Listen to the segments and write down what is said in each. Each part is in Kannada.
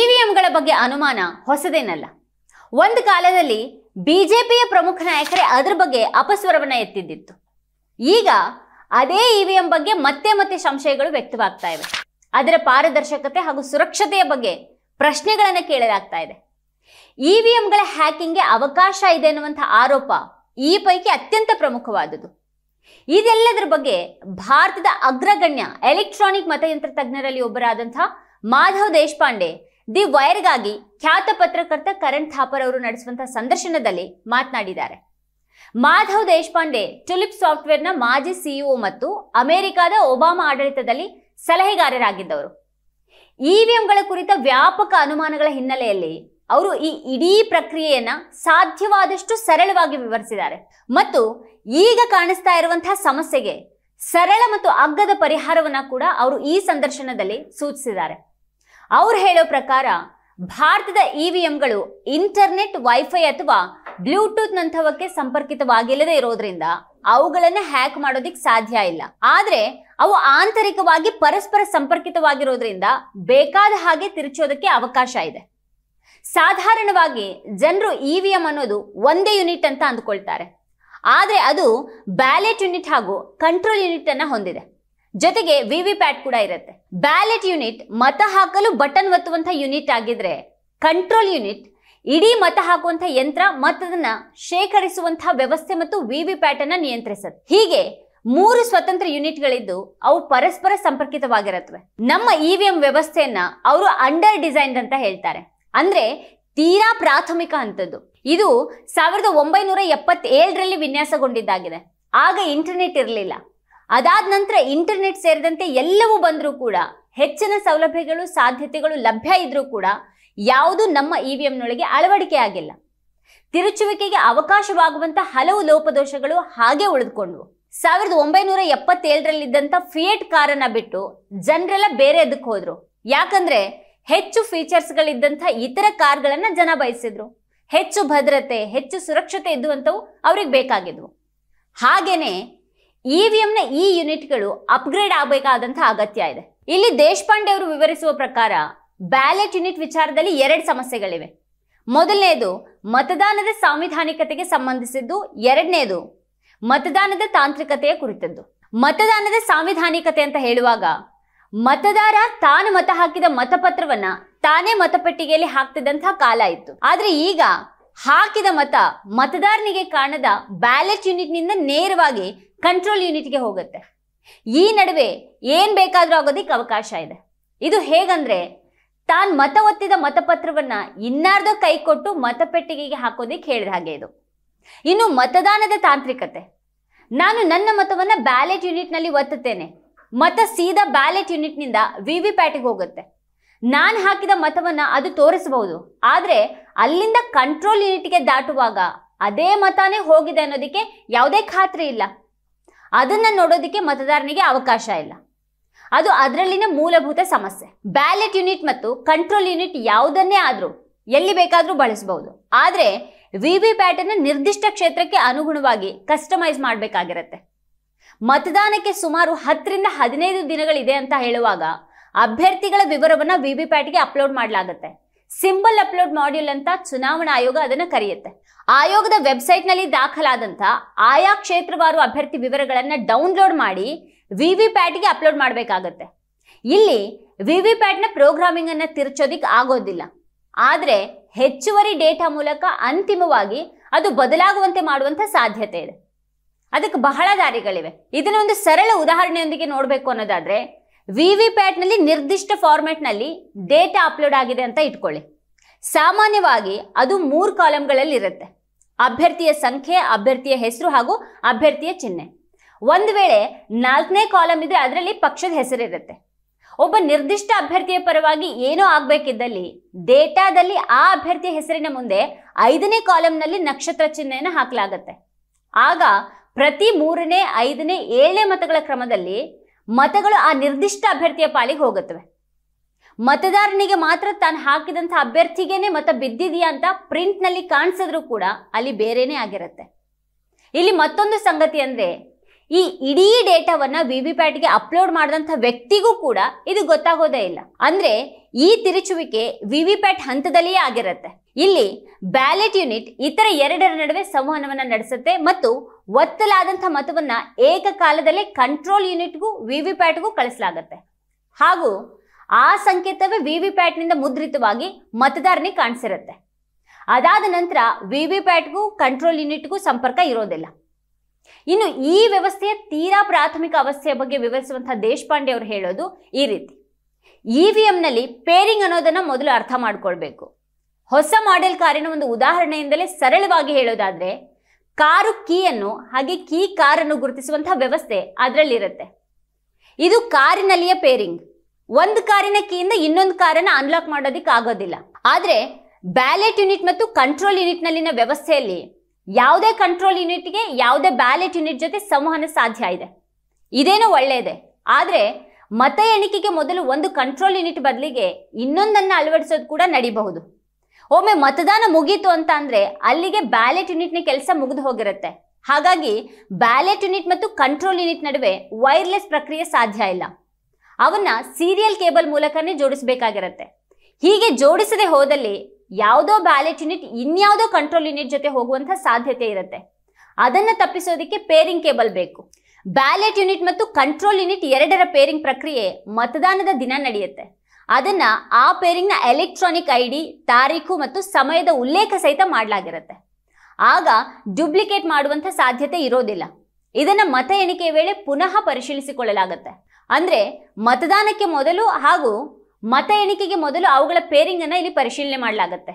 ಇವಿಎಂಗಳ ಬಗ್ಗೆ ಅನುಮಾನ ಹೊಸದೇನಲ್ಲ ಒಂದು ಕಾಲದಲ್ಲಿ ಬಿಜೆಪಿಯ ಪ್ರಮುಖ ನಾಯಕರೇ ಅದರ ಬಗ್ಗೆ ಅಪಸ್ವರವನ್ನ ಎತ್ತಿದ್ದಿತ್ತು ಈಗ ಅದೇ ಇವಿಎಂ ಬಗ್ಗೆ ಮತ್ತೆ ಮತ್ತೆ ಸಂಶಯಗಳು ವ್ಯಕ್ತವಾಗ್ತಾ ಇವೆ ಅದರ ಪಾರದರ್ಶಕತೆ ಹಾಗೂ ಸುರಕ್ಷತೆಯ ಬಗ್ಗೆ ಪ್ರಶ್ನೆಗಳನ್ನು ಕೇಳಲಾಗ್ತಾ ಇದೆ ಇವಿಎಂಗಳ ಹ್ಯಾಕಿಂಗ್ಗೆ ಅವಕಾಶ ಇದೆ ಅನ್ನುವಂಥ ಆರೋಪ ಈ ಪೈಕಿ ಅತ್ಯಂತ ಪ್ರಮುಖವಾದುದು ಇದೆಲ್ಲದರ ಬಗ್ಗೆ ಭಾರತದ ಅಗ್ರಗಣ್ಯ ಎಲೆಕ್ಟ್ರಾನಿಕ್ ಮತಯಂತ್ರ ತಜ್ಞರಲ್ಲಿ ಒಬ್ಬರಾದಂಥ ಮಾಧವ್ ದೇಶಪಾಂಡೆ ದಿ ವೈರ್ಗಾಗಿ ಖ್ಯಾತ ಪತ್ರಕರ್ತ ಕರಣ್ ಥಾಪರ್ ಅವರು ನಡೆಸುವಂತಹ ಸಂದರ್ಶನದಲ್ಲಿ ಮಾತನಾಡಿದ್ದಾರೆ ಮಾಧವ್ ದೇಶಪಾಂಡೆ ಟುಲಿಪ್ ಸಾಫ್ಟ್ವೇರ್ನ ಮಾಜಿ ಸಿಇಒ ಮತ್ತು ಅಮೆರಿಕಾದ ಒಬಾಮಾ ಆಡಳಿತದಲ್ಲಿ ಸಲಹೆಗಾರರಾಗಿದ್ದವರು ಇವಿಎಂಗಳ ಕುರಿತ ವ್ಯಾಪಕ ಅನುಮಾನಗಳ ಹಿನ್ನೆಲೆಯಲ್ಲಿ ಅವರು ಈ ಇಡೀ ಪ್ರಕ್ರಿಯೆಯನ್ನ ಸಾಧ್ಯವಾದಷ್ಟು ಸರಳವಾಗಿ ವಿವರಿಸಿದ್ದಾರೆ ಮತ್ತು ಈಗ ಕಾಣಿಸ್ತಾ ಇರುವಂತಹ ಸಮಸ್ಯೆಗೆ ಸರಳ ಮತ್ತು ಅಗ್ಗದ ಪರಿಹಾರವನ್ನ ಕೂಡ ಅವರು ಈ ಸಂದರ್ಶನದಲ್ಲಿ ಸೂಚಿಸಿದ್ದಾರೆ ಅವ್ರು ಹೇಳೋ ಪ್ರಕಾರ ಭಾರತದ ಇ ವಿ ಎಂಗಳು ಇಂಟರ್ನೆಟ್ ವೈಫೈ ಅಥವಾ ಬ್ಲೂಟೂತ್ ನಂತವಕ್ಕೆ ಸಂಪರ್ಕಿತವಾಗಿಲ್ಲದೆ ಇರೋದ್ರಿಂದ ಅವುಗಳನ್ನು ಹ್ಯಾಕ್ ಮಾಡೋದಿಕ್ ಸಾಧ್ಯ ಇಲ್ಲ ಆದ್ರೆ ಅವು ಆಂತರಿಕವಾಗಿ ಪರಸ್ಪರ ಸಂಪರ್ಕಿತವಾಗಿರೋದ್ರಿಂದ ಬೇಕಾದ ಹಾಗೆ ತಿರುಚೋದಕ್ಕೆ ಅವಕಾಶ ಇದೆ ಸಾಧಾರಣವಾಗಿ ಜನರು ಇ ವಿ ಎಂ ಅನ್ನೋದು ಒಂದೇ ಯೂನಿಟ್ ಅಂತ ಅಂದ್ಕೊಳ್ತಾರೆ ಆದರೆ ಅದು ಬ್ಯಾಲೆಟ್ ಯೂನಿಟ್ ಹಾಗೂ ಕಂಟ್ರೋಲ್ ಯೂನಿಟ್ ಅನ್ನ ಹೊಂದಿದೆ ಜೊತೆಗೆ ವಿವಿ ಪ್ಯಾಟ್ ಕೂಡ ಇರುತ್ತೆ ಬ್ಯಾಲೆಟ್ ಯೂನಿಟ್ ಮತ ಹಾಕಲು ಬಟನ್ ಒತ್ತುವಂತ ಯೂನಿಟ್ ಆಗಿದ್ರೆ ಕಂಟ್ರೋಲ್ ಯೂನಿಟ್ ಇಡೀ ಮತ ಹಾಕುವಂತ ಯಂತ್ರ ಮತದನ್ನ ಶೇಖರಿಸುವಂತಹ ವ್ಯವಸ್ಥೆ ಮತ್ತು ವಿವಿ ಪ್ಯಾಟ್ ಅನ್ನ ನಿಯಂತ್ರಿಸುತ್ತೆ ಹೀಗೆ ಮೂರು ಸ್ವತಂತ್ರ ಯೂನಿಟ್ ಗಳಿದ್ದು ಅವು ಪರಸ್ಪರ ಸಂಪರ್ಕಿತವಾಗಿರುತ್ತವೆ ನಮ್ಮ ಇವಿಎಂ ವ್ಯವಸ್ಥೆಯನ್ನ ಅವರು ಅಂಡರ್ ಡಿಸೈನ್ಡ್ ಅಂತ ಹೇಳ್ತಾರೆ ಅಂದ್ರೆ ತೀರಾ ಪ್ರಾಥಮಿಕ ಅಂತದ್ದು ಇದು ಸಾವಿರದ ಒಂಬೈನೂರ ಎಪ್ಪತ್ತೇಳರಲ್ಲಿ ವಿನ್ಯಾಸಗೊಂಡಿದ್ದಾಗಿದೆ ಆಗ ಇಂಟರ್ನೆಟ್ ಇರಲಿಲ್ಲ ಅದಾದ ನಂತರ ಇಂಟರ್ನೆಟ್ ಸೇರಿದಂತೆ ಎಲ್ಲವೂ ಬಂದರೂ ಕೂಡ ಹೆಚ್ಚಿನ ಸೌಲಭ್ಯಗಳು ಸಾಧ್ಯತೆಗಳು ಲಭ್ಯ ಇದ್ರೂ ಕೂಡ ಯಾವುದು ನಮ್ಮ ಇ e ವಿ ಎಂನೊಳಗೆ ಅಳವಡಿಕೆ ಆಗಿಲ್ಲ ತಿರುಚುವಿಕೆಗೆ ಅವಕಾಶವಾಗುವಂಥ ಹಲವು ಲೋಪದೋಷಗಳು ಹಾಗೆ ಉಳಿದುಕೊಂಡ್ವು ಸಾವಿರದ ಒಂಬೈನೂರ ಎಪ್ಪತ್ತೇಳರಲ್ಲಿದ್ದಂಥ ಫಿಯೇಟ್ ಕಾರನ್ನ ಬಿಟ್ಟು ಜನರೆಲ್ಲ ಬೇರೆ ಅದಕ್ಕೆ ಹೋದ್ರು ಯಾಕಂದ್ರೆ ಹೆಚ್ಚು ಫೀಚರ್ಸ್ಗಳಿದ್ದಂಥ ಇತರ ಕಾರ್ಗಳನ್ನು ಜನ ಬಯಸಿದ್ರು ಹೆಚ್ಚು ಭದ್ರತೆ ಹೆಚ್ಚು ಸುರಕ್ಷತೆ ಇದ್ದುವಂಥವು ಅವ್ರಿಗೆ ಬೇಕಾಗಿದ್ವು ಹಾಗೆಯೇ ಇ ವಿ ಎಂನ ಈ ಯೂನಿಟ್ಗಳು ಅಪ್ಗ್ರೇಡ್ ಆಗಬೇಕಾದಂತಹ ಅಗತ್ಯ ಇದೆ ಇಲ್ಲಿ ದೇಶಪಾಂಡೆ ಅವರು ವಿವರಿಸುವ ಪ್ರಕಾರ ಬ್ಯಾಲೆಟ್ ಯೂನಿಟ್ ವಿಚಾರದಲ್ಲಿ ಎರಡು ಸಮಸ್ಯೆಗಳಿವೆ ಮೊದಲನೆಯದು ಮತದಾನದ ಸಾಂವಿಧಾನಿಕತೆಗೆ ಸಂಬಂಧಿಸಿದ್ದು ಎರಡನೇದು ಮತದಾನದ ತಾಂತ್ರಿಕತೆಯ ಕುರಿತದ್ದು ಮತದಾನದ ಸಾಂವಿಧಾನಿಕತೆ ಅಂತ ಹೇಳುವಾಗ ಮತದಾರ ತಾನು ಮತ ಹಾಕಿದ ಮತಪತ್ರವನ್ನ ತಾನೇ ಮತಪೆಟ್ಟಿಗೆಯಲ್ಲಿ ಹಾಕ್ತಿದ್ದಂತಹ ಕಾಲ ಇತ್ತು ಆದ್ರೆ ಈಗ ಹಾಕಿದ ಮತ ಮತದಾರನಿಗೆ ಕಾಣದ ಬ್ಯಾಲೆಟ್ ಯೂನಿಟ್ನಿಂದ ನೇರವಾಗಿ ಕಂಟ್ರೋಲ್ ಯೂನಿಟ್ಗೆ ಹೋಗುತ್ತೆ ಈ ನಡುವೆ ಏನು ಬೇಕಾದರೂ ಆಗೋದಿಕ್ಕೆ ಅವಕಾಶ ಇದೆ ಇದು ಹೇಗಂದ್ರೆ ತಾನು ಮತ ಒತ್ತಿದ ಮತಪತ್ರವನ್ನು ಇನ್ನಾರ್ದೋ ಕೈ ಕೊಟ್ಟು ಮತಪೆಟ್ಟಿಗೆಗೆ ಹಾಕೋದಿಕ್ಕೆ ಹೇಳಿದ ಹಾಗೆ ಇದು ಇನ್ನು ಮತದಾನದ ತಾಂತ್ರಿಕತೆ ನಾನು ನನ್ನ ಮತವನ್ನು ಬ್ಯಾಲೆಟ್ ಯೂನಿಟ್ನಲ್ಲಿ ಒತ್ತುತ್ತೇನೆ ಮತ ಸೀದಾ ಬ್ಯಾಲೆಟ್ ಯೂನಿಟ್ನಿಂದ ವಿ ವಿ ಪ್ಯಾಟಿಗೆ ಹೋಗುತ್ತೆ ನಾನು ಹಾಕಿದ ಮತವನ್ನು ಅದು ತೋರಿಸಬಹುದು ಆದರೆ ಅಲ್ಲಿಂದ ಕಂಟ್ರೋಲ್ ಯೂನಿಟ್ಗೆ ದಾಟುವಾಗ ಅದೇ ಮತನೇ ಹೋಗಿದೆ ಅನ್ನೋದಕ್ಕೆ ಯಾವುದೇ ಖಾತ್ರಿ ಇಲ್ಲ ಅದನ್ನು ನೋಡೋದಕ್ಕೆ ಮತದಾರನಿಗೆ ಅವಕಾಶ ಇಲ್ಲ ಅದು ಅದರಲ್ಲಿನ ಮೂಲಭೂತ ಸಮಸ್ಯೆ ಬ್ಯಾಲೆಟ್ ಯೂನಿಟ್ ಮತ್ತು ಕಂಟ್ರೋಲ್ ಯೂನಿಟ್ ಯಾವುದನ್ನೇ ಆದರೂ ಎಲ್ಲಿ ಬೇಕಾದರೂ ಬಳಸಬಹುದು ಆದರೆ ವಿ ವಿ ಪ್ಯಾಟನ್ನು ನಿರ್ದಿಷ್ಟ ಕ್ಷೇತ್ರಕ್ಕೆ ಅನುಗುಣವಾಗಿ ಕಸ್ಟಮೈಸ್ ಮಾಡಬೇಕಾಗಿರುತ್ತೆ ಮತದಾನಕ್ಕೆ ಸುಮಾರು ಹತ್ತರಿಂದ ಹದಿನೈದು ದಿನಗಳಿದೆ ಅಂತ ಹೇಳುವಾಗ ಅಭ್ಯರ್ಥಿಗಳ ವಿವರವನ್ನು ವಿ ವಿ ಪ್ಯಾಟ್ಗೆ ಅಪ್ಲೋಡ್ ಮಾಡಲಾಗುತ್ತೆ ಸಿಂಬಲ್ ಅಪ್ಲೋಡ್ ಮಾಡ್ಯೂಲ್ ಅಂತ ಚುನಾವಣಾ ಆಯೋಗ ಅದನ್ನ ಕರೆಯುತ್ತೆ ಆಯೋಗದ ವೆಬ್ಸೈಟ್ನಲ್ಲಿ ದಾಖಲಾದಂಥ ಆಯಾ ಕ್ಷೇತ್ರವಾರು ಅಭ್ಯರ್ಥಿ ವಿವರಗಳನ್ನ ಡೌನ್ಲೋಡ್ ಮಾಡಿ ವಿ ವಿ ಗೆ ಅಪ್ಲೋಡ್ ಮಾಡಬೇಕಾಗತ್ತೆ ಇಲ್ಲಿ ವಿ ನ ಪ್ರೋಗ್ರಾಮಿಂಗ್ ಅನ್ನ ತಿರ್ಚೋದಿಕ್ ಆಗೋದಿಲ್ಲ ಆದರೆ ಹೆಚ್ಚುವರಿ ಡೇಟಾ ಮೂಲಕ ಅಂತಿಮವಾಗಿ ಅದು ಬದಲಾಗುವಂತೆ ಮಾಡುವಂಥ ಸಾಧ್ಯತೆ ಇದೆ ಅದಕ್ಕೆ ಬಹಳ ದಾರಿಗಳಿವೆ ಇದನ್ನ ಒಂದು ಸರಳ ಉದಾಹರಣೆಯೊಂದಿಗೆ ನೋಡಬೇಕು ಅನ್ನೋದಾದರೆ ವಿ ವಿ ಪ್ಯಾಟ್ನಲ್ಲಿ ನಿರ್ದಿಷ್ಟ ನಲ್ಲಿ ಡೇಟಾ ಅಪ್ಲೋಡ್ ಆಗಿದೆ ಅಂತ ಇಟ್ಕೊಳ್ಳಿ ಸಾಮಾನ್ಯವಾಗಿ ಅದು ಮೂರು ಕಾಲಂಗಳಲ್ಲಿ ಇರುತ್ತೆ ಅಭ್ಯರ್ಥಿಯ ಸಂಖ್ಯೆ ಅಭ್ಯರ್ಥಿಯ ಹೆಸರು ಹಾಗೂ ಅಭ್ಯರ್ಥಿಯ ಚಿಹ್ನೆ ಒಂದು ವೇಳೆ ನಾಲ್ಕನೇ ಕಾಲಂ ಇದ್ರೆ ಅದರಲ್ಲಿ ಪಕ್ಷದ ಇರುತ್ತೆ ಒಬ್ಬ ನಿರ್ದಿಷ್ಟ ಅಭ್ಯರ್ಥಿಯ ಪರವಾಗಿ ಏನೋ ಆಗಬೇಕಿದ್ದಲ್ಲಿ ಡೇಟಾದಲ್ಲಿ ಆ ಅಭ್ಯರ್ಥಿಯ ಹೆಸರಿನ ಮುಂದೆ ಐದನೇ ಕಾಲಂನಲ್ಲಿ ನಕ್ಷತ್ರ ಚಿಹ್ನೆಯನ್ನು ಹಾಕಲಾಗತ್ತೆ ಆಗ ಪ್ರತಿ ಮೂರನೇ ಐದನೇ ಏಳನೇ ಮತಗಳ ಕ್ರಮದಲ್ಲಿ ಮತಗಳು ಆ ನಿರ್ದಿಷ್ಟ ಅಭ್ಯರ್ಥಿಯ ಪಾಲಿಗೆ ಹೋಗುತ್ತವೆ ಮತದಾರನಿಗೆ ಮಾತ್ರ ತಾನು ಹಾಕಿದಂಥ ಅಭ್ಯರ್ಥಿಗೇನೆ ಮತ ಬಿದ್ದಿದೆಯಾ ಅಂತ ಪ್ರಿಂಟ್ನಲ್ಲಿ ಕಾಣಿಸಿದ್ರೂ ಕೂಡ ಅಲ್ಲಿ ಬೇರೆನೇ ಆಗಿರುತ್ತೆ ಇಲ್ಲಿ ಮತ್ತೊಂದು ಸಂಗತಿ ಅಂದರೆ ಈ ಇಡೀ ಡೇಟಾವನ್ನ ವಿ ವಿ ಪ್ಯಾಟ್ಗೆ ಅಪ್ಲೋಡ್ ಮಾಡಿದಂಥ ವ್ಯಕ್ತಿಗೂ ಕೂಡ ಇದು ಗೊತ್ತಾಗೋದೇ ಇಲ್ಲ ಅಂದ್ರೆ ಈ ತಿರುಚುವಿಕೆ ವಿ ವಿ ಪ್ಯಾಟ್ ಹಂತದಲ್ಲಿಯೇ ಆಗಿರುತ್ತೆ ಇಲ್ಲಿ ಬ್ಯಾಲೆಟ್ ಯೂನಿಟ್ ಇತರ ಎರಡರ ನಡುವೆ ಸಂವಹನವನ್ನು ನಡೆಸುತ್ತೆ ಮತ್ತು ಒತ್ತಲಾದಂತಹ ಮತವನ್ನ ಏಕಕಾಲದಲ್ಲಿ ಕಂಟ್ರೋಲ್ ಯೂನಿಟ್ಗೂ ವಿ ವಿ ಪ್ಯಾಟ್ಗೂ ಕಳಿಸಲಾಗುತ್ತೆ ಹಾಗೂ ಆ ಸಂಕೇತವೇ ವಿ ವಿ ಪ್ಯಾಟ್ನಿಂದ ಮುದ್ರಿತವಾಗಿ ಮತದಾರನಿಗೆ ಕಾಣಿಸಿರುತ್ತೆ ಅದಾದ ನಂತರ ವಿ ವಿ ಪ್ಯಾಟ್ಗೂ ಕಂಟ್ರೋಲ್ ಯೂನಿಟ್ಗೂ ಸಂಪರ್ಕ ಇರೋದಿಲ್ಲ ಇನ್ನು ಈ ವ್ಯವಸ್ಥೆಯ ತೀರಾ ಪ್ರಾಥಮಿಕ ಅವಸ್ಥೆಯ ಬಗ್ಗೆ ವಿವರಿಸುವಂತಹ ದೇಶಪಾಂಡೆ ಅವರು ಹೇಳೋದು ಈ ರೀತಿ ಇ ವಿ ಎಂನಲ್ಲಿ ಪೇರಿಂಗ್ ಅನ್ನೋದನ್ನ ಮೊದಲು ಅರ್ಥ ಮಾಡ್ಕೊಳ್ಬೇಕು ಹೊಸ ಮಾಡೆಲ್ ಕಾರಿನ ಒಂದು ಉದಾಹರಣೆಯಿಂದಲೇ ಸರಳವಾಗಿ ಹೇಳೋದಾದ್ರೆ ಕಾರು ಕೀಯನ್ನು ಹಾಗೆ ಕೀ ಕಾರನ್ನು ಗುರುತಿಸುವಂತಹ ವ್ಯವಸ್ಥೆ ಅದರಲ್ಲಿರುತ್ತೆ ಇದು ಕಾರಿನಲ್ಲಿಯ ಪೇರಿಂಗ್ ಒಂದು ಕಾರಿನ ಕೀಯಿಂದ ಇನ್ನೊಂದು ಕಾರನ್ನು ಅನ್ಲಾಕ್ ಮಾಡೋದಕ್ಕೆ ಆಗೋದಿಲ್ಲ ಆದರೆ ಬ್ಯಾಲೆಟ್ ಯೂನಿಟ್ ಮತ್ತು ಕಂಟ್ರೋಲ್ ನಲ್ಲಿನ ವ್ಯವಸ್ಥೆಯಲ್ಲಿ ಯಾವುದೇ ಕಂಟ್ರೋಲ್ ಯೂನಿಟ್ಗೆ ಯಾವುದೇ ಬ್ಯಾಲೆಟ್ ಯೂನಿಟ್ ಜೊತೆ ಸಂವಹನ ಸಾಧ್ಯ ಇದೆ ಇದೇನೋ ಒಳ್ಳೆಯದೇ ಆದರೆ ಮತ ಎಣಿಕೆಗೆ ಮೊದಲು ಒಂದು ಕಂಟ್ರೋಲ್ ಯೂನಿಟ್ ಬದಲಿಗೆ ಇನ್ನೊಂದನ್ನು ಅಳವಡಿಸೋದು ಕೂಡ ನಡೀಬಹುದು ಒಮ್ಮೆ ಮತದಾನ ಮುಗೀತು ಅಂತ ಅಂದ್ರೆ ಅಲ್ಲಿಗೆ ಬ್ಯಾಲೆಟ್ ಯೂನಿಟ್ನ ಕೆಲಸ ಮುಗಿದು ಹೋಗಿರುತ್ತೆ ಹಾಗಾಗಿ ಬ್ಯಾಲೆಟ್ ಯೂನಿಟ್ ಮತ್ತು ಕಂಟ್ರೋಲ್ ಯೂನಿಟ್ ನಡುವೆ ವೈರ್ಲೆಸ್ ಪ್ರಕ್ರಿಯೆ ಸಾಧ್ಯ ಇಲ್ಲ ಅವನ್ನ ಸೀರಿಯಲ್ ಕೇಬಲ್ ಮೂಲಕನೇ ಜೋಡಿಸಬೇಕಾಗಿರುತ್ತೆ ಹೀಗೆ ಜೋಡಿಸದೆ ಹೋದಲ್ಲಿ ಯಾವುದೋ ಬ್ಯಾಲೆಟ್ ಯೂನಿಟ್ ಇನ್ಯಾವುದೋ ಕಂಟ್ರೋಲ್ ಯೂನಿಟ್ ಜೊತೆ ಹೋಗುವಂತಹ ಸಾಧ್ಯತೆ ಇರುತ್ತೆ ಅದನ್ನು ತಪ್ಪಿಸೋದಕ್ಕೆ ಪೇರಿಂಗ್ ಕೇಬಲ್ ಬೇಕು ಬ್ಯಾಲೆಟ್ ಯೂನಿಟ್ ಮತ್ತು ಕಂಟ್ರೋಲ್ ಯೂನಿಟ್ ಎರಡರ ಪೇರಿಂಗ್ ಪ್ರಕ್ರಿಯೆ ಮತದಾನದ ದಿನ ನಡೆಯುತ್ತೆ ಅದನ್ನ ಆ ಪೇರಿಂಗ್ನ ಎಲೆಕ್ಟ್ರಾನಿಕ್ ಐ ಡಿ ತಾರೀಖು ಮತ್ತು ಸಮಯದ ಉಲ್ಲೇಖ ಸಹಿತ ಮಾಡಲಾಗಿರುತ್ತೆ ಆಗ ಡ್ಯೂಪ್ಲಿಕೇಟ್ ಮಾಡುವಂಥ ಸಾಧ್ಯತೆ ಇರೋದಿಲ್ಲ ಇದನ್ನ ಮತ ಎಣಿಕೆಯ ವೇಳೆ ಪುನಃ ಪರಿಶೀಲಿಸಿಕೊಳ್ಳಲಾಗುತ್ತೆ ಅಂದ್ರೆ ಮತದಾನಕ್ಕೆ ಮೊದಲು ಹಾಗೂ ಮತ ಎಣಿಕೆಗೆ ಮೊದಲು ಅವುಗಳ ಪೇರಿಂಗ್ ಇಲ್ಲಿ ಪರಿಶೀಲನೆ ಮಾಡಲಾಗುತ್ತೆ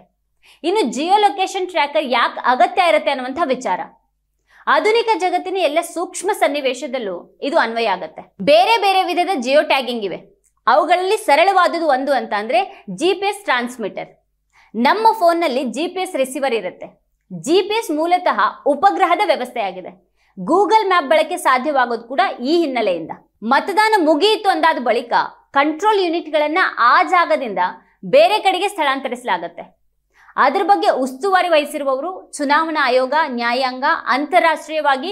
ಇನ್ನು ಜಿಯೋ ಲೊಕೇಶನ್ ಟ್ರ್ಯಾಕರ್ ಯಾಕೆ ಅಗತ್ಯ ಇರುತ್ತೆ ಅನ್ನುವಂಥ ವಿಚಾರ ಆಧುನಿಕ ಜಗತ್ತಿನ ಎಲ್ಲ ಸೂಕ್ಷ್ಮ ಸನ್ನಿವೇಶದಲ್ಲೂ ಇದು ಅನ್ವಯ ಆಗುತ್ತೆ ಬೇರೆ ಬೇರೆ ವಿಧದ ಜಿಯೋ ಟ್ಯಾಗಿಂಗ್ ಇವೆ ಅವುಗಳಲ್ಲಿ ಸರಳವಾದದ್ದು ಒಂದು ಅಂತ ಅಂದರೆ ಜಿ ಪಿ ಎಸ್ ಟ್ರಾನ್ಸ್ಮಿಟರ್ ನಮ್ಮ ಫೋನ್ನಲ್ಲಿ ಜಿ ಪಿ ಎಸ್ ರಿಸೀವರ್ ಇರುತ್ತೆ ಜಿ ಪಿ ಎಸ್ ಮೂಲತಃ ಉಪಗ್ರಹದ ವ್ಯವಸ್ಥೆಯಾಗಿದೆ ಗೂಗಲ್ ಮ್ಯಾಪ್ ಬಳಕೆ ಸಾಧ್ಯವಾಗೋದು ಕೂಡ ಈ ಹಿನ್ನೆಲೆಯಿಂದ ಮತದಾನ ಮುಗಿಯಿತು ಅಂದಾದ ಬಳಿಕ ಕಂಟ್ರೋಲ್ ಯೂನಿಟ್ಗಳನ್ನು ಆ ಜಾಗದಿಂದ ಬೇರೆ ಕಡೆಗೆ ಸ್ಥಳಾಂತರಿಸಲಾಗುತ್ತೆ ಅದ್ರ ಬಗ್ಗೆ ಉಸ್ತುವಾರಿ ವಹಿಸಿರುವವರು ಚುನಾವಣಾ ಆಯೋಗ ನ್ಯಾಯಾಂಗ ಅಂತಾರಾಷ್ಟ್ರೀಯವಾಗಿ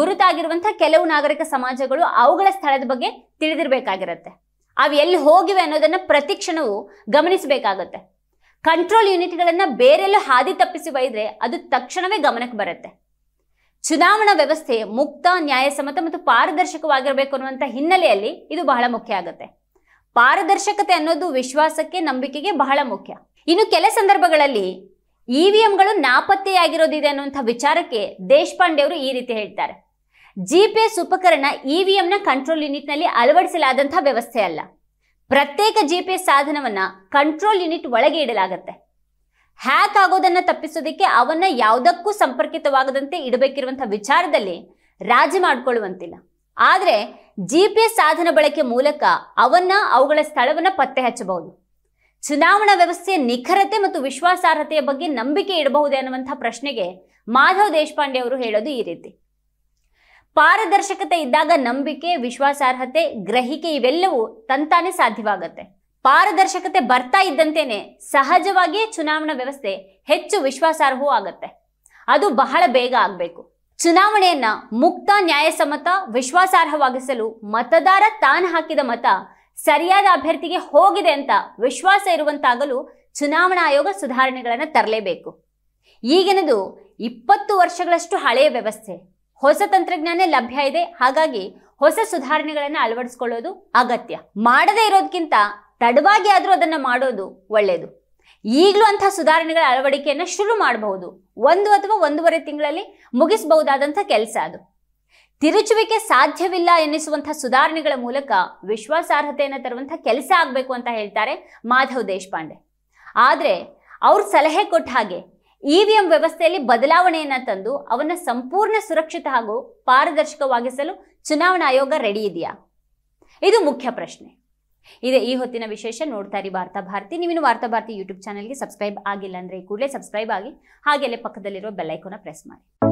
ಗುರುತಾಗಿರುವಂತಹ ಕೆಲವು ನಾಗರಿಕ ಸಮಾಜಗಳು ಅವುಗಳ ಸ್ಥಳದ ಬಗ್ಗೆ ತಿಳಿದಿರಬೇಕಾಗಿರುತ್ತೆ ಅವು ಎಲ್ಲಿ ಹೋಗಿವೆ ಅನ್ನೋದನ್ನು ಪ್ರತಿ ಗಮನಿಸಬೇಕಾಗುತ್ತೆ ಕಂಟ್ರೋಲ್ ಯೂನಿಟ್ಗಳನ್ನು ಬೇರೆಲ್ಲೂ ಹಾದಿ ತಪ್ಪಿಸಿ ಒಯ್ದರೆ ಅದು ತಕ್ಷಣವೇ ಗಮನಕ್ಕೆ ಬರುತ್ತೆ ಚುನಾವಣಾ ವ್ಯವಸ್ಥೆ ಮುಕ್ತ ನ್ಯಾಯಸಮ್ಮತ ಮತ್ತು ಪಾರದರ್ಶಕವಾಗಿರಬೇಕು ಅನ್ನುವಂಥ ಹಿನ್ನೆಲೆಯಲ್ಲಿ ಇದು ಬಹಳ ಮುಖ್ಯ ಆಗುತ್ತೆ ಪಾರದರ್ಶಕತೆ ಅನ್ನೋದು ವಿಶ್ವಾಸಕ್ಕೆ ನಂಬಿಕೆಗೆ ಬಹಳ ಮುಖ್ಯ ಇನ್ನು ಕೆಲ ಸಂದರ್ಭಗಳಲ್ಲಿ ಇ ವಿ ಎಂಗಳು ನಾಪತ್ತೆಯಾಗಿರೋದಿದೆ ಅನ್ನುವಂಥ ವಿಚಾರಕ್ಕೆ ದೇಶಪಾಂಡೆ ಅವರು ಈ ರೀತಿ ಹೇಳ್ತಾರೆ ಜಿಪಿಎಸ್ ಉಪಕರಣ ಇವಿಎಂನ e ಕಂಟ್ರೋಲ್ ಯೂನಿಟ್ನಲ್ಲಿ ಅಳವಡಿಸಲಾದಂತಹ ವ್ಯವಸ್ಥೆ ಅಲ್ಲ ಪ್ರತ್ಯೇಕ ಜಿಪಿಎಸ್ ಸಾಧನವನ್ನ ಕಂಟ್ರೋಲ್ ಯೂನಿಟ್ ಒಳಗೆ ಇಡಲಾಗತ್ತೆ ಹ್ಯಾಕ್ ಆಗೋದನ್ನ ತಪ್ಪಿಸೋದಕ್ಕೆ ಅವನ್ನ ಯಾವುದಕ್ಕೂ ಸಂಪರ್ಕಿತವಾಗದಂತೆ ಇಡಬೇಕಿರುವಂತಹ ವಿಚಾರದಲ್ಲಿ ರಾಜಿ ಮಾಡಿಕೊಳ್ಳುವಂತಿಲ್ಲ ಆದರೆ ಜಿ ಪಿ ಎಸ್ ಸಾಧನ ಬಳಕೆ ಮೂಲಕ ಅವನ್ನ ಅವುಗಳ ಸ್ಥಳವನ್ನ ಪತ್ತೆ ಹಚ್ಚಬಹುದು ಚುನಾವಣಾ ವ್ಯವಸ್ಥೆಯ ನಿಖರತೆ ಮತ್ತು ವಿಶ್ವಾಸಾರ್ಹತೆಯ ಬಗ್ಗೆ ನಂಬಿಕೆ ಇಡಬಹುದೇ ಅನ್ನುವಂಥ ಪ್ರಶ್ನೆಗೆ ಮಾಧವ್ ದೇಶಪಾಂಡೆ ಅವರು ಹೇಳೋದು ಈ ರೀತಿ ಪಾರದರ್ಶಕತೆ ಇದ್ದಾಗ ನಂಬಿಕೆ ವಿಶ್ವಾಸಾರ್ಹತೆ ಗ್ರಹಿಕೆ ಇವೆಲ್ಲವೂ ತಂತಾನೆ ಸಾಧ್ಯವಾಗತ್ತೆ ಪಾರದರ್ಶಕತೆ ಬರ್ತಾ ಇದ್ದಂತೇನೆ ಸಹಜವಾಗಿಯೇ ಚುನಾವಣಾ ವ್ಯವಸ್ಥೆ ಹೆಚ್ಚು ವಿಶ್ವಾಸಾರ್ಹವೂ ಆಗತ್ತೆ ಅದು ಬಹಳ ಬೇಗ ಆಗಬೇಕು ಚುನಾವಣೆಯನ್ನ ಮುಕ್ತ ನ್ಯಾಯಸಮ್ಮತ ವಿಶ್ವಾಸಾರ್ಹವಾಗಿಸಲು ಮತದಾರ ತಾನು ಹಾಕಿದ ಮತ ಸರಿಯಾದ ಅಭ್ಯರ್ಥಿಗೆ ಹೋಗಿದೆ ಅಂತ ವಿಶ್ವಾಸ ಇರುವಂತಾಗಲು ಚುನಾವಣಾ ಆಯೋಗ ಸುಧಾರಣೆಗಳನ್ನು ತರಲೇಬೇಕು ಈಗಿನದು ಇಪ್ಪತ್ತು ವರ್ಷಗಳಷ್ಟು ಹಳೆಯ ವ್ಯವಸ್ಥೆ ಹೊಸ ತಂತ್ರಜ್ಞಾನ ಲಭ್ಯ ಇದೆ ಹಾಗಾಗಿ ಹೊಸ ಸುಧಾರಣೆಗಳನ್ನು ಅಳವಡಿಸ್ಕೊಳ್ಳೋದು ಅಗತ್ಯ ಮಾಡದೇ ಇರೋದಕ್ಕಿಂತ ತಡವಾಗಿ ಆದರೂ ಅದನ್ನು ಮಾಡೋದು ಒಳ್ಳೆಯದು ಈಗಲೂ ಅಂಥ ಸುಧಾರಣೆಗಳ ಅಳವಡಿಕೆಯನ್ನು ಶುರು ಮಾಡಬಹುದು ಒಂದು ಅಥವಾ ಒಂದೂವರೆ ತಿಂಗಳಲ್ಲಿ ಮುಗಿಸಬಹುದಾದಂಥ ಕೆಲಸ ಅದು ತಿರುಚುವಿಕೆ ಸಾಧ್ಯವಿಲ್ಲ ಎನ್ನಿಸುವಂಥ ಸುಧಾರಣೆಗಳ ಮೂಲಕ ವಿಶ್ವಾಸಾರ್ಹತೆಯನ್ನು ತರುವಂಥ ಕೆಲಸ ಆಗಬೇಕು ಅಂತ ಹೇಳ್ತಾರೆ ಮಾಧವ್ ದೇಶಪಾಂಡೆ ಆದರೆ ಅವ್ರ ಸಲಹೆ ಕೊಟ್ಟ ಹಾಗೆ ಇವಿಎಂ ವ್ಯವಸ್ಥೆಯಲ್ಲಿ ಬದಲಾವಣೆಯನ್ನ ತಂದು ಅವನ್ನ ಸಂಪೂರ್ಣ ಸುರಕ್ಷಿತ ಹಾಗೂ ಪಾರದರ್ಶಕವಾಗಿಸಲು ಚುನಾವಣಾ ಆಯೋಗ ರೆಡಿ ಇದೆಯಾ ಇದು ಮುಖ್ಯ ಪ್ರಶ್ನೆ ಇದೆ ಈ ಹೊತ್ತಿನ ವಿಶೇಷ ನೋಡ್ತಾ ಇರಿ ವಾರ್ತಾ ಭಾರತಿ ನೀವಿನ ವಾರ್ತಾ ಭಾರತಿ ಯೂಟ್ಯೂಬ್ ಚಾನಲ್ಗೆ ಸಬ್ಸ್ಕ್ರೈಬ್ ಆಗಿಲ್ಲ ಅಂದ್ರೆ ಕೂಡಲೇ ಸಬ್ಸ್ಕ್ರೈಬ್ ಆಗಿ ಹಾಗೆಲ್ಲೇ ಪಕ್ಕದಲ್ಲಿರೋ ಬೆಲ್ಲೈಕೋನ ಪ್ರೆಸ್ ಮಾಡಿ